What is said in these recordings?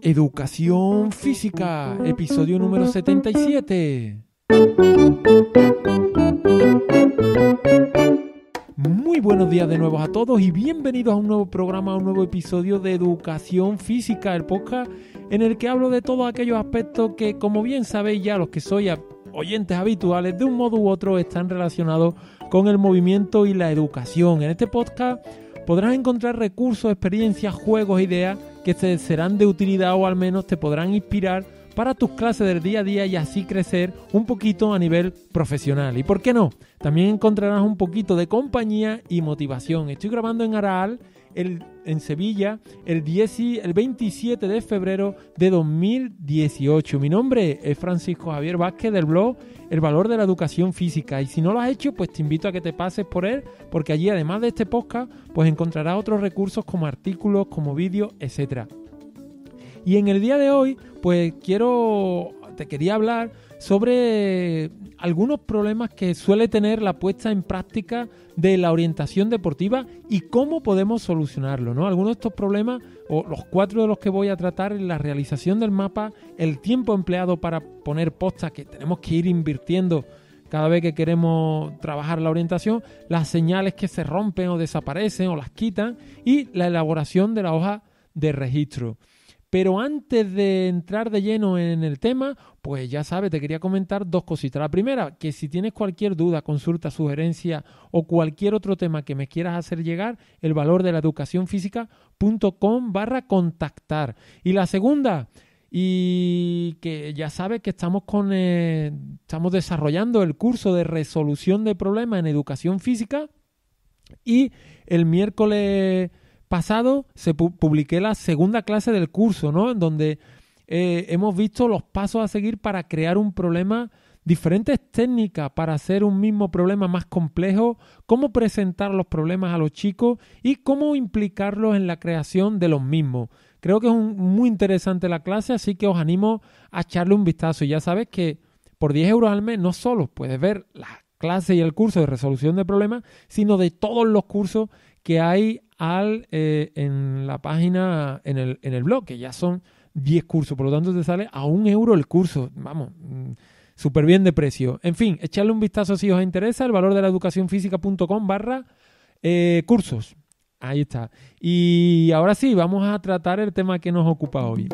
Educación Física, episodio número 77. Muy buenos días de nuevo a todos y bienvenidos a un nuevo programa, a un nuevo episodio de Educación Física, el podcast en el que hablo de todos aquellos aspectos que, como bien sabéis ya los que sois oyentes habituales, de un modo u otro están relacionados con el movimiento y la educación. En este podcast podrás encontrar recursos, experiencias, juegos, ideas que te serán de utilidad o al menos te podrán inspirar para tus clases del día a día y así crecer un poquito a nivel profesional. ¿Y por qué no? También encontrarás un poquito de compañía y motivación. Estoy grabando en Araal en Sevilla el, 10 el 27 de febrero de 2018. Mi nombre es Francisco Javier Vázquez del blog El Valor de la Educación Física y si no lo has hecho pues te invito a que te pases por él porque allí además de este podcast pues encontrarás otros recursos como artículos, como vídeos, etc. Y en el día de hoy pues quiero, te quería hablar sobre algunos problemas que suele tener la puesta en práctica de la orientación deportiva y cómo podemos solucionarlo. Algunos de estos problemas, o los cuatro de los que voy a tratar, la realización del mapa, el tiempo empleado para poner postas que tenemos que ir invirtiendo cada vez que queremos trabajar la orientación, las señales que se rompen o desaparecen o las quitan y la elaboración de la hoja de registro. Pero antes de entrar de lleno en el tema, pues ya sabes, te quería comentar dos cositas. La primera, que si tienes cualquier duda, consulta, sugerencia o cualquier otro tema que me quieras hacer llegar, el valor de la educación física.com barra contactar. Y la segunda, y que ya sabes que estamos con eh, estamos desarrollando el curso de resolución de problemas en educación física y el miércoles pasado se publiqué la segunda clase del curso, ¿no? En donde eh, hemos visto los pasos a seguir para crear un problema, diferentes técnicas para hacer un mismo problema más complejo, cómo presentar los problemas a los chicos y cómo implicarlos en la creación de los mismos. Creo que es un, muy interesante la clase, así que os animo a echarle un vistazo. Ya sabes que por 10 euros al mes no solo puedes ver la clase y el curso de resolución de problemas, sino de todos los cursos que hay al, eh, en la página, en el, en el blog, que ya son 10 cursos, por lo tanto te sale a un euro el curso, vamos, mm, súper bien de precio. En fin, echarle un vistazo si os interesa, el valor de la educación física.com barra eh, cursos. Ahí está. Y ahora sí, vamos a tratar el tema que nos ocupa hoy.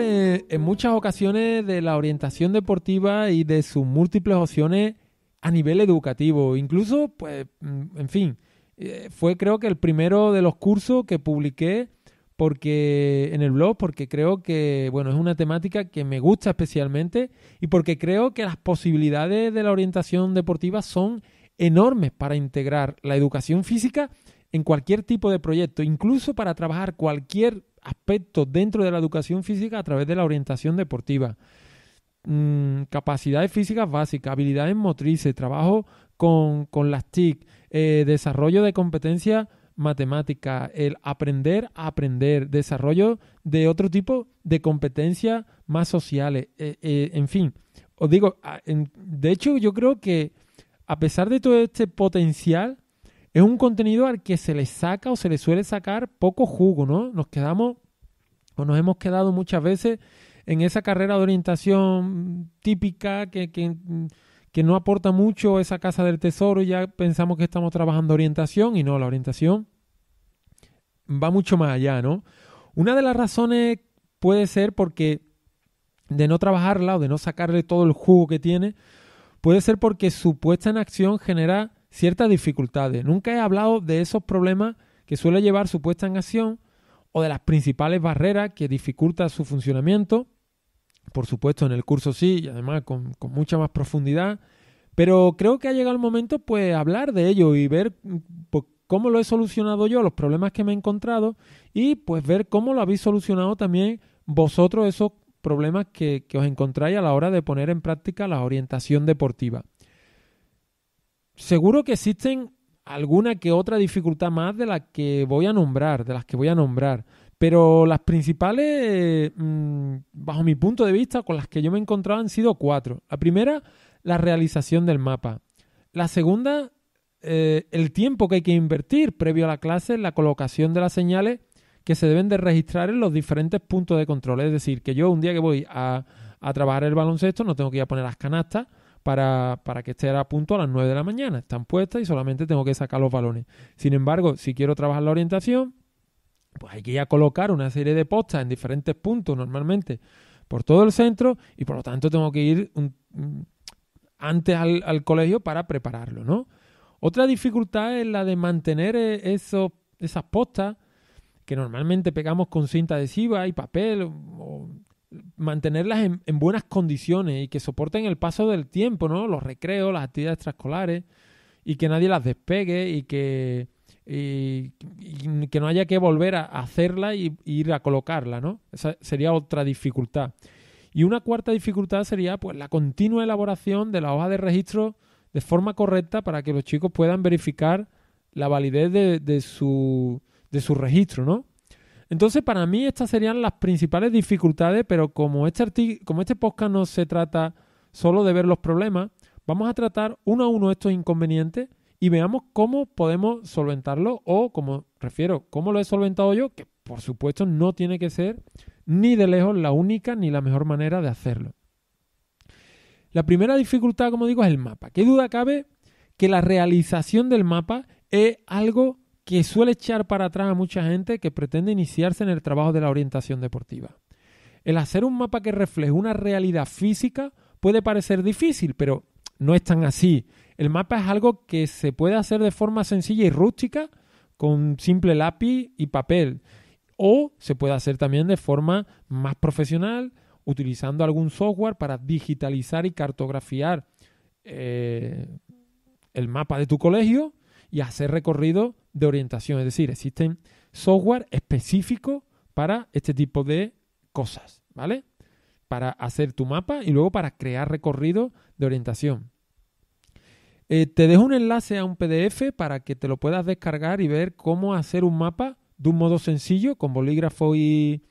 Eh, en, muchas ocasiones de la orientación deportiva y de sus múltiples opciones a nivel educativo. Incluso, pues, mm, en fin, eh, fue creo que el primero de los cursos que publiqué porque en el blog porque creo que bueno es una temática que me gusta especialmente y porque creo que las posibilidades de la orientación deportiva son enormes para integrar la educación física en cualquier tipo de proyecto, incluso para trabajar cualquier aspectos dentro de la educación física a través de la orientación deportiva. Mm, capacidades físicas básicas, habilidades motrices, trabajo con, las TIC, eh, desarrollo de competencia matemática, el aprender a aprender, desarrollo de otro tipo de competencias más sociales, eh, eh, en fin. Os digo, de hecho yo creo que a pesar de todo este potencial, es un contenido al que se le saca o se le suele sacar poco jugo, ¿no? Nos quedamos o nos hemos quedado muchas veces en esa carrera de orientación típica que, que, no aporta mucho esa casa del tesoro y ya pensamos que estamos trabajando orientación y no, la orientación va mucho más allá, ¿no? Una de las razones puede ser porque de no trabajarla o de no sacarle todo el jugo que tiene, puede ser porque su puesta en acción genera ciertas dificultades. Nunca he hablado de esos problemas que suele llevar su puesta en acción o de las principales barreras que dificultan su funcionamiento. Por supuesto, en el curso sí, y además con, mucha más profundidad. Pero creo que ha llegado el momento, pues, hablar de ello y ver pues, cómo lo he solucionado yo, los problemas que me he encontrado y, pues, ver cómo lo habéis solucionado también vosotros esos problemas que os encontráis a la hora de poner en práctica la orientación deportiva seguro que existen alguna que otra dificultad más de las que voy a nombrar, de las que voy a nombrar. Pero las principales, mm, bajo mi punto de vista, con las que yo me he encontrado han sido cuatro. La primera, la realización del mapa. La segunda, eh, el tiempo que hay que invertir previo a la clase en la colocación de las señales que se deben de registrar en los diferentes puntos de control. Es decir, que yo un día que voy a, a trabajar el baloncesto no tengo que ir a poner las canastas, para, que esté a punto a las 9 de la mañana. Están puestas y solamente tengo que sacar los balones. Sin embargo, si quiero trabajar la orientación, pues hay que ya colocar una serie de postas en diferentes puntos normalmente por todo el centro y por lo tanto tengo que ir antes al, colegio para prepararlo, ¿no? Otra dificultad es la de mantener e, esas postas que normalmente pegamos con cinta adhesiva y papel mantenerlas en, buenas condiciones y que soporten el paso del tiempo, ¿no? Los recreos, las actividades extraescolares y que nadie las despegue y que, que no haya que volver a hacerla y, ir a colocarla, ¿no? Esa sería otra dificultad. Y una cuarta dificultad sería pues la continua elaboración de la hoja de registro de forma correcta para que los chicos puedan verificar la validez de, su, de su registro, ¿no? Entonces, para mí estas serían las principales dificultades, pero como este, como este podcast no se trata solo de ver los problemas, vamos a tratar uno a uno estos inconvenientes y veamos cómo podemos solventarlo o, como refiero, cómo lo he solventado yo, que por supuesto no tiene que ser ni de lejos la única ni la mejor manera de hacerlo. La primera dificultad, como digo, es el mapa. ¿Qué duda cabe que la realización del mapa es algo que suele echar para atrás a mucha gente que pretende iniciarse en el trabajo de la orientación deportiva. El hacer un mapa que refleje una realidad física puede parecer difícil, pero no es tan así. El mapa es algo que se puede hacer de forma sencilla y rústica con simple lápiz y papel. O se puede hacer también de forma más profesional, utilizando algún software para digitalizar y cartografiar eh, el mapa de tu colegio y hacer recorrido de orientación. Es decir, existen software específico para este tipo de cosas, ¿vale? Para hacer tu mapa y luego para crear recorrido de orientación. Eh, te dejo un enlace a un PDF para que te lo puedas descargar y ver cómo hacer un mapa de un modo sencillo con bolígrafo y,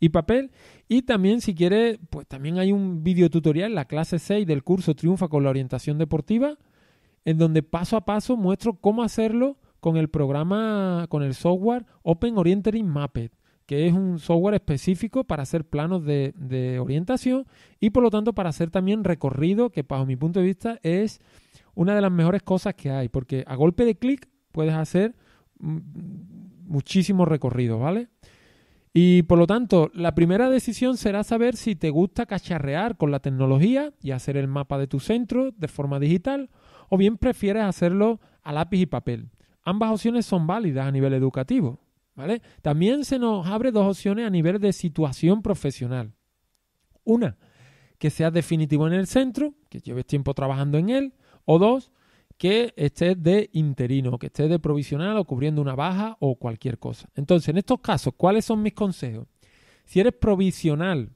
y papel. Y también, si quieres, pues también hay un video tutorial, la clase 6 del curso Triunfa con la orientación deportiva, en donde paso a paso muestro cómo hacerlo con el programa, con el software Open Orienteering Mapped, que es un software específico para hacer planos de, de orientación y por lo tanto para hacer también recorrido, que bajo mi punto de vista es una de las mejores cosas que hay, porque a golpe de clic puedes hacer muchísimos recorridos, ¿vale? Y por lo tanto, la primera decisión será saber si te gusta cacharrear con la tecnología y hacer el mapa de tu centro de forma digital, o bien prefieres hacerlo a lápiz y papel. Ambas opciones son válidas a nivel educativo. ¿vale? También se nos abre dos opciones a nivel de situación profesional. Una, que seas definitivo en el centro, que lleves tiempo trabajando en él. O dos, que estés de interino, que estés de provisional o cubriendo una baja o cualquier cosa. Entonces, en estos casos, ¿cuáles son mis consejos? Si eres provisional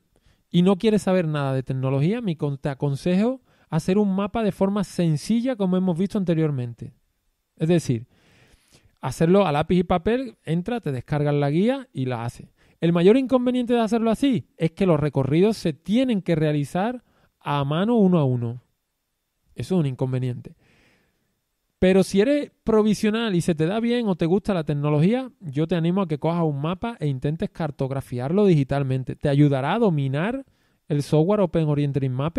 y no quieres saber nada de tecnología, mi te aconsejo hacer un mapa de forma sencilla como hemos visto anteriormente. Es decir, Hacerlo a lápiz y papel, entra, te descargas la guía y la haces. El mayor inconveniente de hacerlo así es que los recorridos se tienen que realizar a mano uno a uno. Eso es un inconveniente. Pero si eres provisional y se te da bien o te gusta la tecnología, yo te animo a que cojas un mapa e intentes cartografiarlo digitalmente. Te ayudará a dominar el software Open oriental Map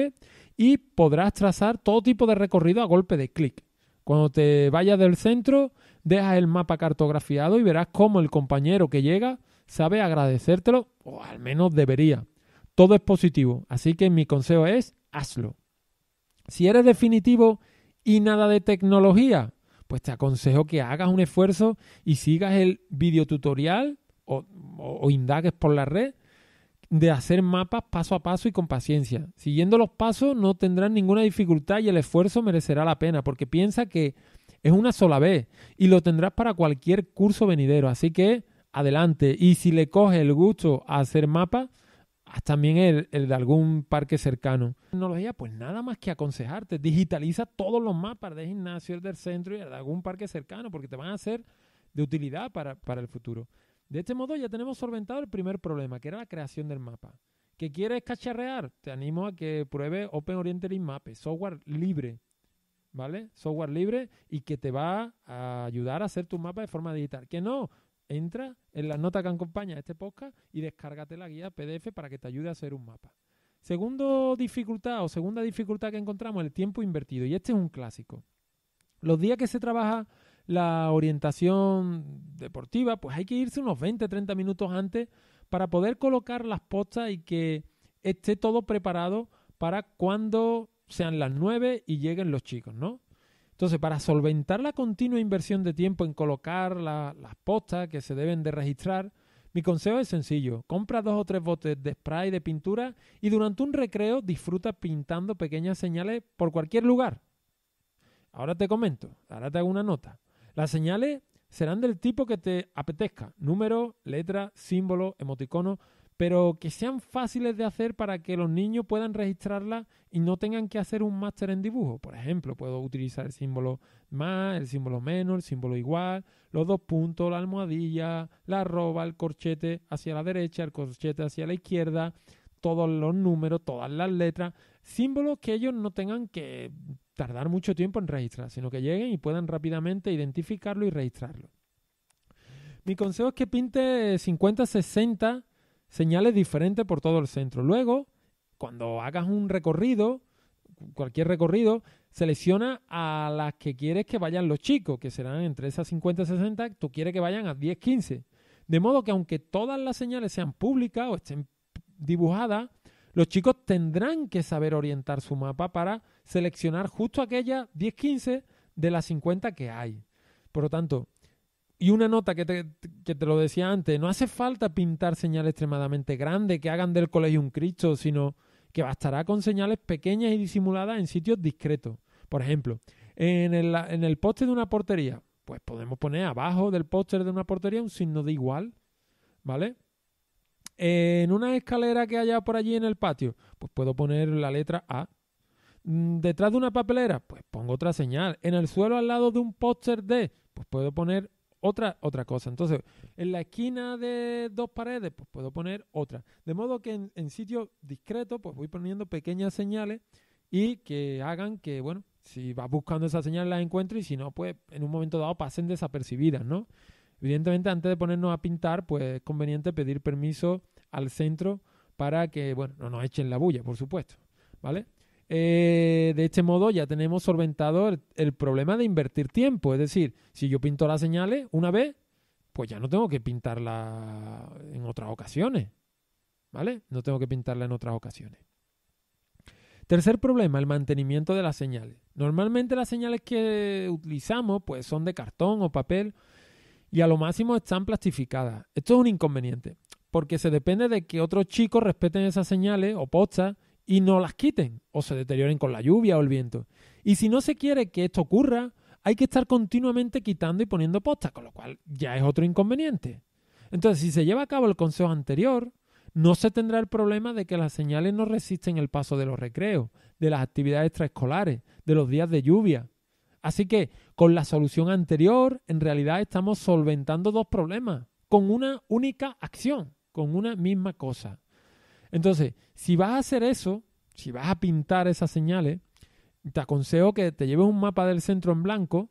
y podrás trazar todo tipo de recorrido a golpe de clic. Cuando te vayas del centro, dejas el mapa cartografiado y verás cómo el compañero que llega sabe agradecértelo, o al menos debería. Todo es positivo, así que mi consejo es hazlo. Si eres definitivo y nada de tecnología, pues te aconsejo que hagas un esfuerzo y sigas el videotutorial o, o, o indagues por la red de hacer mapas paso a paso y con paciencia. Siguiendo los pasos no tendrás ninguna dificultad y el esfuerzo merecerá la pena, porque piensa que es una sola vez y lo tendrás para cualquier curso venidero. Así que adelante. Y si le coge el gusto a hacer mapas, también el, el, de algún parque cercano. Tecnología, pues nada más que aconsejarte. Digitaliza todos los mapas de gimnasio, el del centro y el de algún parque cercano, porque te van a ser de utilidad para, el futuro. De este modo ya tenemos solventado el primer problema, que era la creación del mapa. ¿Qué quieres cacharrear? Te animo a que pruebe Open Oriented Map, software libre ¿vale? Software libre y que te va a ayudar a hacer tu mapa de forma digital. Que no, entra en la nota que acompaña este podcast y descárgate la guía PDF para que te ayude a hacer un mapa. Segundo dificultad o segunda dificultad que encontramos, el tiempo invertido. Y este es un clásico. Los días que se trabaja la orientación deportiva, pues hay que irse unos 20, 30 minutos antes para poder colocar las postas y que esté todo preparado para cuando sean las 9 y lleguen los chicos, ¿no? Entonces, para solventar la continua inversión de tiempo en colocar las postas que se deben de registrar, mi consejo es sencillo. Compra dos o tres botes de spray de pintura y durante un recreo disfruta pintando pequeñas señales por cualquier lugar. Ahora te comento, ahora te hago una nota. Las señales serán del tipo que te apetezca. Número, letra, símbolo, emoticono pero que sean fáciles de hacer para que los niños puedan registrarla y no tengan que hacer un máster en dibujo. Por ejemplo, puedo utilizar el símbolo más, el símbolo menos, el símbolo igual, los dos puntos, la almohadilla, la arroba, el corchete hacia la derecha, el corchete hacia la izquierda, todos los números, todas las letras, símbolos que ellos no tengan que tardar mucho tiempo en registrar, sino que lleguen y puedan rápidamente identificarlo y registrarlo. Mi consejo es que pinte 50-60 señales diferentes por todo el centro. Luego, cuando hagas un recorrido, cualquier recorrido, selecciona a las que quieres que vayan los chicos, que serán entre esas 50 y 60, tú quieres que vayan a 10, 15. De modo que aunque todas las señales sean públicas o estén dibujadas, los chicos tendrán que saber orientar su mapa para seleccionar justo aquellas 10, 15 de las 50 que hay. Por lo tanto, y una nota que te, lo decía antes, no hace falta pintar señales extremadamente grandes que hagan del colegio un Cristo, sino que bastará con señales pequeñas y disimuladas en sitios discretos. Por ejemplo, en el, en el poste de una portería, pues podemos poner abajo del póster de una portería un signo de igual, ¿vale? En una escalera que haya por allí en el patio, pues puedo poner la letra A. Mm, detrás de una papelera, pues pongo otra señal. En el suelo al lado de un póster D, pues puedo poner otra, otra cosa. Entonces, en la esquina de dos paredes, pues puedo poner otra. De modo que en, sitio discreto, pues voy poniendo pequeñas señales y que hagan que, bueno, si vas buscando esa señal la encuentro, y si no, pues en un momento dado pasen desapercibidas, ¿no? Evidentemente, antes de ponernos a pintar, pues es conveniente pedir permiso al centro para que, bueno, no nos echen la bulla, por supuesto, ¿vale? Eh, de este modo ya tenemos solventado el, problema de invertir tiempo. Es decir, si yo pinto las señales una vez, pues ya no tengo que pintarla en otras ocasiones. ¿Vale? No tengo que pintarla en otras ocasiones. Tercer problema, el mantenimiento de las señales. Normalmente las señales que utilizamos pues, son de cartón o papel y a lo máximo están plastificadas. Esto es un inconveniente, porque se depende de que otros chicos respeten esas señales o postas y no las quiten o se deterioren con la lluvia o el viento. Y si no se quiere que esto ocurra, hay que estar continuamente quitando y poniendo postas, con lo cual ya es otro inconveniente. Entonces, si se lleva a cabo el consejo anterior, no se tendrá el problema de que las señales no resisten el paso de los recreos, de las actividades extraescolares, de los días de lluvia. Así que, con la solución anterior, en realidad estamos solventando dos problemas, con una única acción, con una misma cosa. Entonces, si vas a hacer eso, si vas a pintar esas señales, te aconsejo que te lleves un mapa del centro en blanco,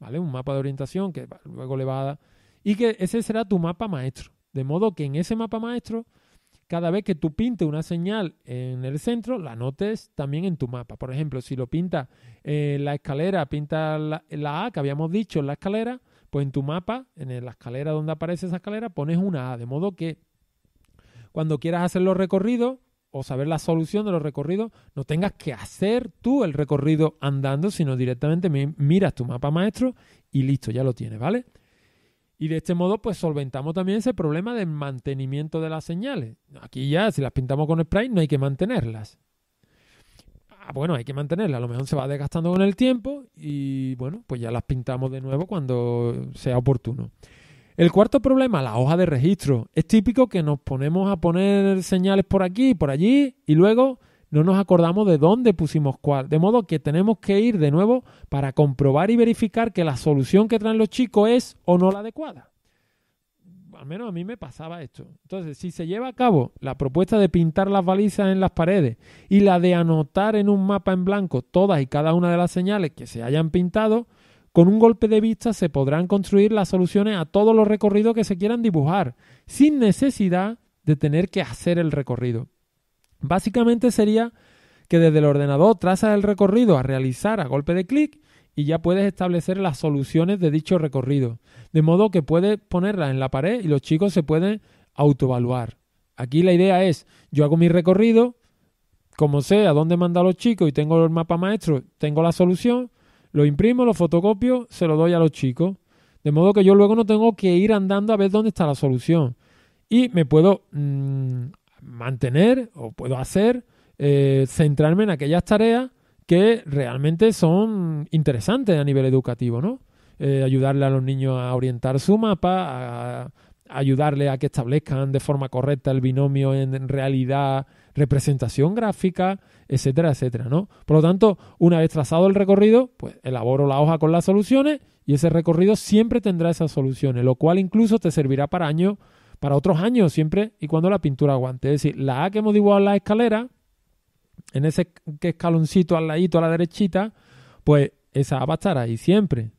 ¿vale? Un mapa de orientación que luego le va a dar, y que ese será tu mapa maestro. De modo que en ese mapa maestro, cada vez que tú pintes una señal en el centro, la notes también en tu mapa. Por ejemplo, si lo pinta eh, la escalera, pinta la, la, A que habíamos dicho en la escalera, pues en tu mapa, en la escalera donde aparece esa escalera, pones una A, de modo que cuando quieras hacer los recorridos o saber la solución de los recorridos, no tengas que hacer tú el recorrido andando, sino directamente miras tu mapa maestro y listo, ya lo tienes, ¿vale? Y de este modo, pues solventamos también ese problema del mantenimiento de las señales. Aquí ya, si las pintamos con spray, no hay que mantenerlas. Ah, bueno, hay que mantenerlas. A lo mejor se va desgastando con el tiempo y bueno, pues ya las pintamos de nuevo cuando sea oportuno. El cuarto problema, la hoja de registro. Es típico que nos ponemos a poner señales por aquí y por allí y luego no nos acordamos de dónde pusimos cuál. De modo que tenemos que ir de nuevo para comprobar y verificar que la solución que traen los chicos es o no la adecuada. Al menos a mí me pasaba esto. Entonces, si se lleva a cabo la propuesta de pintar las balizas en las paredes y la de anotar en un mapa en blanco todas y cada una de las señales que se hayan pintado, con un golpe de vista se podrán construir las soluciones a todos los recorridos que se quieran dibujar, sin necesidad de tener que hacer el recorrido. Básicamente sería que desde el ordenador trazas el recorrido a realizar a golpe de clic y ya puedes establecer las soluciones de dicho recorrido, de modo que puedes ponerlas en la pared y los chicos se pueden autoevaluar. Aquí la idea es, yo hago mi recorrido, como sé a dónde mandar los chicos y tengo el mapa maestro, tengo la solución, lo imprimo, lo fotocopio, se lo doy a los chicos. De modo que yo luego no tengo que ir andando a ver dónde está la solución. Y me puedo mm, mantener o puedo hacer, eh, centrarme en aquellas tareas que realmente son interesantes a nivel educativo, ¿no? Eh, ayudarle a los niños a orientar su mapa, ayudarle a que establezcan de forma correcta el binomio en realidad representación gráfica, etcétera, etcétera, ¿no? Por lo tanto, una vez trazado el recorrido, pues elaboro la hoja con las soluciones y ese recorrido siempre tendrá esas soluciones, lo cual incluso te servirá para años, para otros años, siempre y cuando la pintura aguante. Es decir, la A que hemos dibujado en la escalera, en ese escaloncito al ladito, a la derechita, pues esa A va a estar ahí siempre,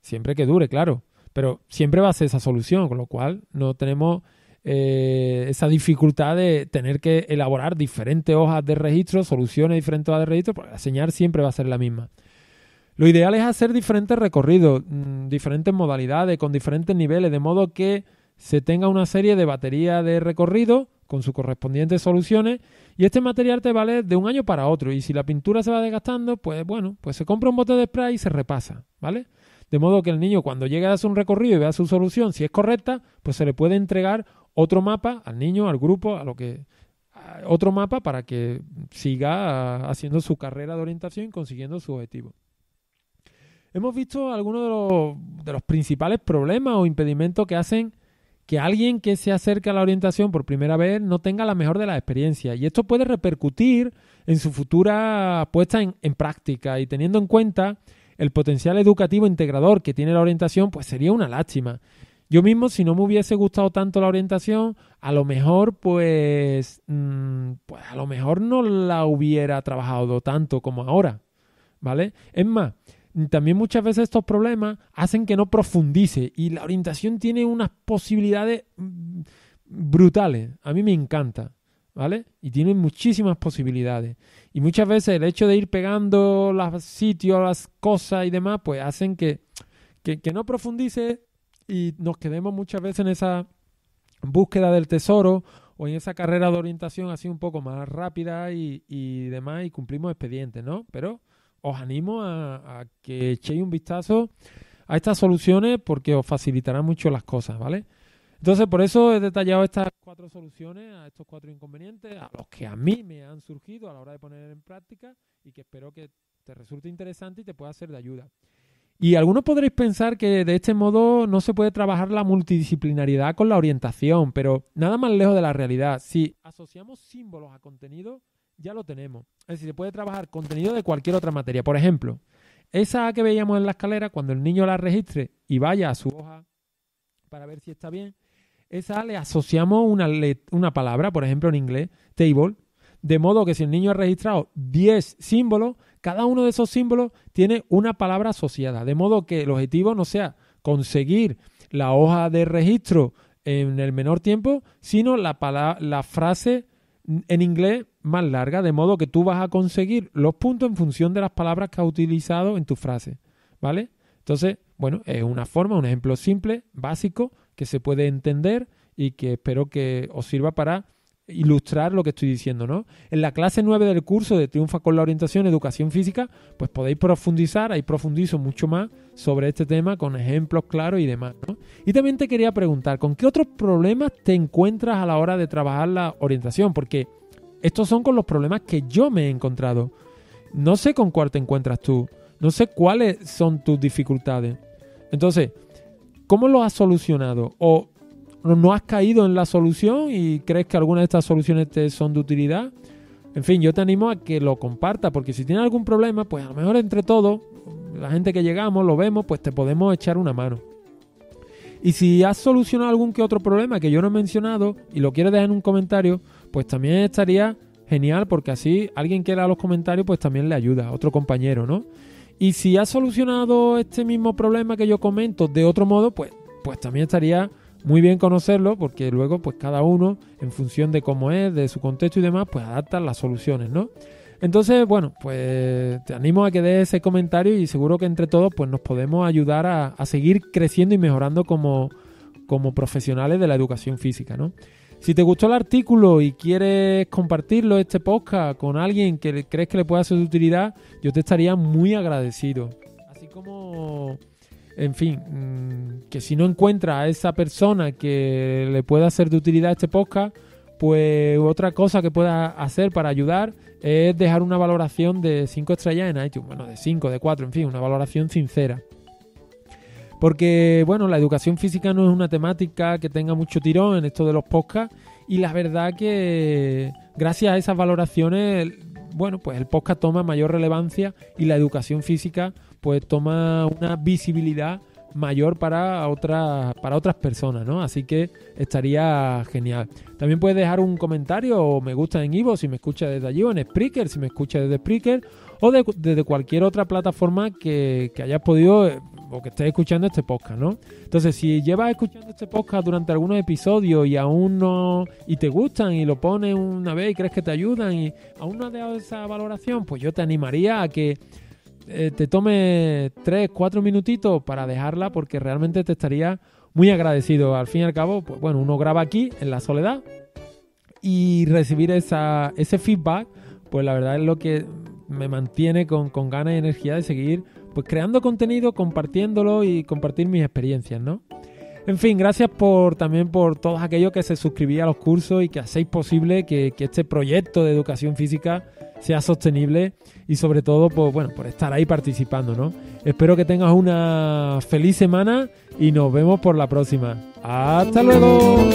siempre que dure, claro, pero siempre va a ser esa solución, con lo cual no tenemos eh, esa dificultad de tener que elaborar diferentes hojas de registro, soluciones diferentes hojas de registro, porque la señal siempre va a ser la misma. Lo ideal es hacer diferentes recorridos, mm, diferentes modalidades, con diferentes niveles, de modo que se tenga una serie de baterías de recorrido con sus correspondientes soluciones y este material te vale de un año para otro y si la pintura se va desgastando, pues bueno, pues se compra un bote de spray y se repasa, ¿vale? De modo que el niño cuando llegue a hacer un recorrido y vea su solución, si es correcta, pues se le puede entregar otro mapa al niño, al grupo, a lo que otro mapa para que siga haciendo su carrera de orientación y consiguiendo su objetivo. Hemos visto algunos de los, principales problemas o impedimentos que hacen que alguien que se acerca a la orientación por primera vez no tenga la mejor de las experiencias. Y esto puede repercutir en su futura puesta en, práctica. Y teniendo en cuenta el potencial educativo integrador que tiene la orientación, pues sería una lástima. Yo mismo, si no me hubiese gustado tanto la orientación, a lo mejor, pues, mm, pues a lo mejor no la hubiera trabajado tanto como ahora, ¿vale? Es más, también muchas veces estos problemas hacen que no profundice y la orientación tiene unas posibilidades mm, brutales. A mí me encanta. ¿vale? Y tiene muchísimas posibilidades. Y muchas veces el hecho de ir pegando los sitios, las cosas y demás, pues hacen que no profundice y nos quedemos muchas veces en esa búsqueda del tesoro o en esa carrera de orientación así un poco más rápida y, demás y cumplimos expedientes, ¿no? Pero os animo a, a, que echéis un vistazo a estas soluciones porque os facilitarán mucho las cosas, ¿vale? Entonces, por eso he detallado estas cuatro soluciones a estos cuatro inconvenientes, a los que a mí me han surgido a la hora de poner en práctica y que espero que te resulte interesante y te pueda ser de ayuda. Y algunos podréis pensar que de este modo no se puede trabajar la multidisciplinaridad con la orientación, pero nada más lejos de la realidad. Si asociamos símbolos a contenido, ya lo tenemos. Es decir, se puede trabajar contenido de cualquier otra materia. Por ejemplo, esa A que veíamos en la escalera, cuando el niño la registre y vaya a su hoja para ver si está bien, esa A le asociamos una, una palabra, por ejemplo en inglés, table, de modo que si el niño ha registrado 10 símbolos, cada uno de esos símbolos tiene una palabra asociada, de modo que el objetivo no sea conseguir la hoja de registro en el menor tiempo, sino la, frase en inglés más larga, de modo que tú vas a conseguir los puntos en función de las palabras que has utilizado en tu frase, ¿vale? Entonces, bueno, es una forma, un ejemplo simple, básico, que se puede entender y que espero que os sirva para ilustrar lo que estoy diciendo, ¿no? En la clase 9 del curso de Triunfa con la orientación Educación Física, pues podéis profundizar, ahí profundizo mucho más sobre este tema con ejemplos claros y demás, Y también te quería preguntar, ¿con qué otros problemas te encuentras a la hora de trabajar la orientación? Porque estos son con los problemas que yo me he encontrado. No sé con cuál te encuentras tú, no sé cuáles son tus dificultades. Entonces, ¿cómo lo has solucionado? O no has caído en la solución y crees que alguna de estas soluciones te son de utilidad, en fin, yo te animo a que lo compartas, porque si tienes algún problema, pues a lo mejor entre todos, la gente que llegamos, lo vemos, pues te podemos echar una mano. Y si has solucionado algún que otro problema que yo no he mencionado y lo quieres dejar en un comentario, pues también estaría genial, porque así alguien que lea los comentarios, pues también le ayuda, otro compañero, ¿no? Y si has solucionado este mismo problema que yo comento de otro modo, pues, pues también estaría muy bien conocerlo porque luego pues cada uno en función de cómo es, de su contexto y demás, pues adapta las soluciones, ¿no? Entonces, bueno, pues te animo a que des ese comentario y seguro que entre todos pues nos podemos ayudar a, seguir creciendo y mejorando como, como profesionales de la educación física, ¿no? Si te gustó el artículo y quieres compartirlo, este podcast, con alguien que crees que le pueda ser de utilidad, yo te estaría muy agradecido. Así como en fin, mm, que si no encuentra a esa persona que le pueda ser de utilidad este podcast, pues otra cosa que pueda hacer para ayudar es dejar una valoración de 5 estrellas en iTunes, bueno, de 5, de 4, en fin, una valoración sincera. Porque, bueno, la educación física no es una temática que tenga mucho tirón en esto de los podcasts y la verdad que gracias a esas valoraciones bueno, pues el podcast toma mayor relevancia y la educación física pues toma una visibilidad mayor para otras para otras personas, ¿no? Así que estaría genial. También puedes dejar un comentario o me gusta en Ivo si me escucha desde allí o en Spreaker si me escucha desde Spreaker o de, desde cualquier otra plataforma que, que hayas podido eh, o que estés escuchando este podcast, ¿no? Entonces, si llevas escuchando este podcast durante algunos episodios y aún no, y te gustan y lo pones una vez y crees que te ayudan y aún no has dado esa valoración, pues yo te animaría a que eh, te tome 3, 4 minutitos para dejarla porque realmente te estaría muy agradecido. Al fin y al cabo, pues bueno, uno graba aquí en la soledad y recibir esa, ese feedback, pues la verdad es lo que me mantiene con, con ganas y energía de seguir pues creando contenido, compartiéndolo y compartir mis experiencias, ¿no? En fin, gracias por también por todos aquellos que se suscribían a los cursos y que hacéis posible que, este proyecto de educación física sea sostenible y sobre todo pues, bueno, por estar ahí participando, ¿no? Espero que tengas una feliz semana y nos vemos por la próxima. ¡Hasta luego!